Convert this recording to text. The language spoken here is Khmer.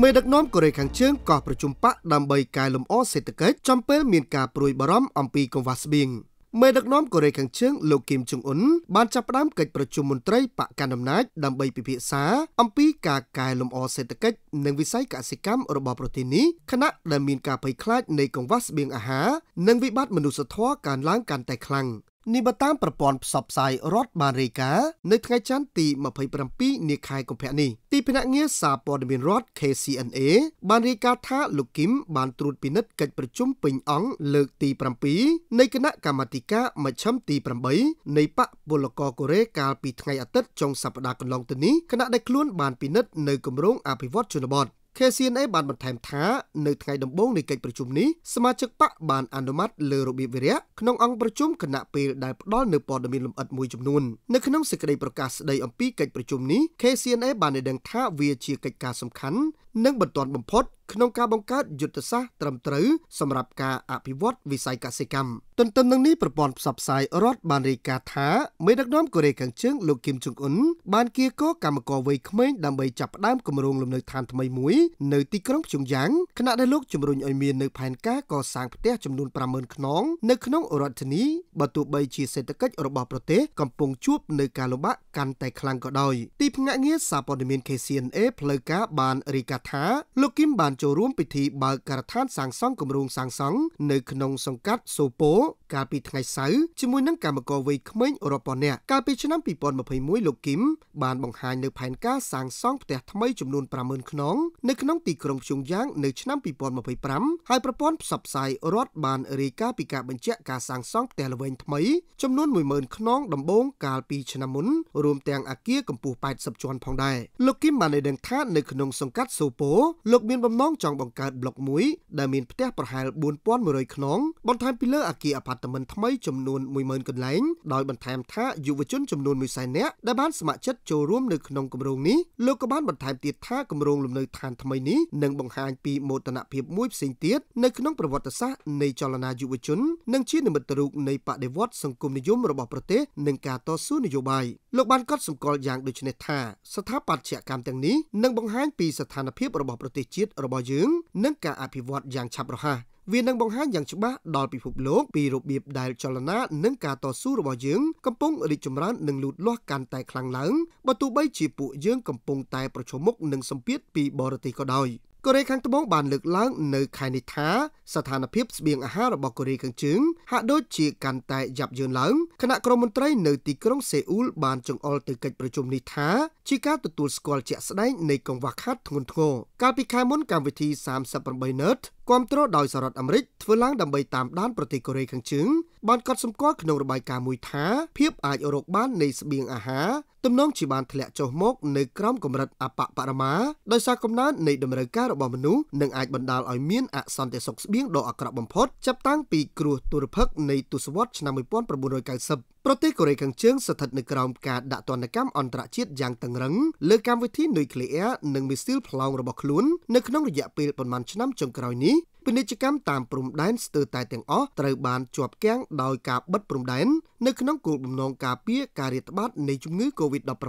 មេដឹកនាំកូរ៉េខាងជើងក៏ប្រជុំបកដើម្បីកែលម្អសេដ្ឋកិច្ចចំពេលមានការព្រួយបារម្ភអំពីកង្វះស្បៀងមេដឹកនាំកូរ៉េខាងជើងលោកគីមចុងអ៊ុនបានចាប់ផ្ដើមកិច្ចប្រជុំមន្ត្រីបកកណ្ដាលអំណាចដើម្បីពិភាក្សាអំពីការកែលម្អសេដ្ឋកិច្ចនិងវិស័យកសិកម្មរបស់ប្រទេសនេះខណៈដែលមានការភ័យខ្លាចនៃកង្វះស្បៀងអាហារនិងវិបត្តិមនុស្សធម៌កើនឡើងកាន់តែខ្លាំងនេះបើតាមប្រព័ន្ធផ្សព្វផ្សាយរដ្ឋបានរាយការណ៍នៅថ្ងៃច័ន្ទទី27នាខែកុម្ភៈនេះទីភ្នាក់ងារសារព័ត៌មានរដ្ឋ KCNA បានរាយការណ៍ថាលោកគឹមបានត្រួតពិនិត្យកិច្ចប្រជុំពេញអង្គលើកទី7នៃគណៈកម្មាធិការមជ្ឈមទី8នៃបកពលករកូរ៉េកាលពីថ្ងៃអាទិត្យចុងសប្តាហ៍កន្លងទៅនេះគណៈដែលខ្លួនបានពិនិត្យនៅគម្រោងអភិវឌ្ឍជនបទ KCNA បានបន្ថែមថានៅថ្ងៃដំបូងនៃកិច្ចប្រជុំនេះសមាជិកបកបានអនុម័តលើរបៀបវិរៈក្នុងអង្គប្រជុំគណៈពេលដែលផ្ដល់នូវព័ត៌មានលម្អិតមួយចំនួននៅក្នុងសេចក្តីប្រកាសស្តីអំពីកិច្ចប្រជុំនេះ KCNA បានឲ្យដឹងថាវាជាកិច្ចការសំខាន់និងបន្ទាន់បំផុតក្នុងការបង្កើតយុទ្ធសាស្ត្រត្រឹមត្រូវសម្រាប់ការអភិវឌ្ឍវិស័យកសិកម្មទន្ទឹមនឹងនេះប្រព័ន្ធផ្សព្វផ្សាយរដ្ឋបានរាយការណ៍ថាមេដឹកនាំកូរ៉េខាងជើងលោកគីមចុងអ៊ុនបានគៀកកម្មករវ័យក្មេងដើម្បីចាប់ផ្ដើមគម្រោងលំនៅឋានថ្មីមួយនៅទីក្រុងព្យុងយ៉ាងខណៈដែលលោកជំរុញឲ្យមាននៅផែនការកសាងផ្ទះចំនួន50000ខ្នងនៅក្នុងរដ្ឋធានីបើទោះបីជាសេដ្ឋកិច្ចរបស់ប្រទេសកំពុងជួបនៅការលំបាកកាន់តែខ្លាំងក៏ដោយទីភ្នាក់ងារសារព័ត៌មាន KCNA ផ្លូវការបានរាយការណ៍ថាលោកគីមបានបានចូលរួមពិធីបើកការដ្ឋានសាងសង់គម្រោងសាងសង់នៅក្នុងសង្កាត់សូពោកាលពីថ្ងៃសៅរ៍ជាមួយនឹងគណៈកម្មការវ័យក្មេងរាប់ពាន់នាក់កាលពីឆ្នាំ2021លោកគឹមបានបង្ហាញនៅផែនការសាងសង់ផ្ទះថ្មីចំនួន50,000ខ្នងនៅក្នុងទីក្រុងភ្យុងយ៉ាងនៅឆ្នាំ2025ហើយប្រព័ន្ធផ្សព្វផ្សាយរដ្ឋបានរាយការណ៍ពីការបញ្ជាក់ការសាងសង់ផ្ទះល្វែងថ្មីចំនួន10,000ខ្នងដំបូងកាលពីឆ្នាំមុនរួមទាំងអគារកម្ពស់80ជាន់ផងដែរលោកគឹមបានឲ្យដឹងថានៅក្នុងសង្កាត់សូពោលោកមានបំណងចង់បង្កើតប្លុកមួយដែលមានផ្ទះប្រហែល4100ខ្នងបន្ថែមពីលើអគារអផាតត្តមិនថ្មីចំនួន10000កន្លែងដោយបន្ថែមថាយុវជនចំនួន100,000នាក់ដែលបានស្ម័គ្រចិត្តចូលរួមនៅក្នុងគម្រោងនេះលោកក៏បានបន្ថែមទៀតថាគម្រោងលំនៅឋានថ្មីនេះនឹងបង្ហាញពីមោទនភាពមួយផ្សេងទៀតនៅក្នុងប្រវត្តិសាស្ត្រនៃចលនាយុវជននិងជានិមិត្តរូបនៃបដិវត្តសង្គមនិយមរបស់ប្រទេសនិងការតស៊ូនយោបាយលោកបានកត់សម្គាល់យ៉ាងដូចនេះថាស្ថាបត្យកម្មទាំងនេះនឹងបង្ហាញពីស្ថានភាពរបស់ប្រទេសជាតិរបស់យើងនិងការអភិវឌ្ឍយ៉ាងឆាប់រហ័សវានឹងបង្ហាញយ៉ាងច្បាស់ដល់ពិភពលោកពីរបៀបដែលចលនានិងការតស៊ូរបស់យើងកំពុងរីកចម្រើននិងលូតលាស់កាន់តែខ្លាំងឡើងបើទោះបីជាពួកយើងកំពុងតែប្រឈមមុខនឹងសម្ពាធពីបរទេសក៏ដោយ។កូរ៉េខាងត្បូងបានលើកឡើងនៅខែនេះថាស្ថានភាពស្បៀងអាហាររបស់កូរ៉េខាងជើងហាក់ដូចជាកាន់តែយ៉ាប់យ៉ឺនឡើងគណៈក្រុមមន្ត្រីនៅទីក្រុងសេអ៊ូលបានចង្អុលទៅកិច្ចប្រជុំនេះថាជាការទទួលស្គាល់ជាក់ស្ដែងនៃកង្វះខាតធ្ងន់ធ្ងរកាលពីខែមុនកម្មវិធី38 Nerd គ្រប់គ្រងដោយសហរដ្ឋអាមេរិកធ្វើឡើងដើម្បីតាមដានប្រទេសកូរ៉េខាងជើងបានកត់សម្គាល់ក្នុងរបាយការណ៍មួយថាភាពអាចរកបាននៃស្បៀងអាហារទំនងជាបានធ្លាក់ចុះមកនៅក្រោមកម្រិតអបបរមាដោយសារកំណើននៃតម្រូវការរបស់មនុស្សនិងអាចបណ្ដាលឲ្យមានអសន្តិសុខស្បៀងដ៏អាក្រក់បំផុត ចាប់តាំងពីគ្រោះទុរភិក្សនៃទសវត្សឆ្នាំ1990ប្រទេសកូរ៉េខាងជើងស្ថិតនៅក្រោមការដាក់ទណ្ឌកម្មអន្តរជាតិយ៉ាងតឹងរឹងលើកម្មវិធីនុយក្លេអ៊ែរនិងមីស៊ីលផ្លោងរបស់ខ្លួននៅក្នុងរយៈពេលប្រមាណឆ្នាំចុងក្រោយនេះពាណិជ្ជកម្មតាមព្រំដែនស្ទើរតែទាំងអស់ត្រូវបានជាប់គាំងដោយការបិទព្រំដែននៅក្នុងគោលបំណងការពារការរាតត្បាតនៃជំងឺ Covid-19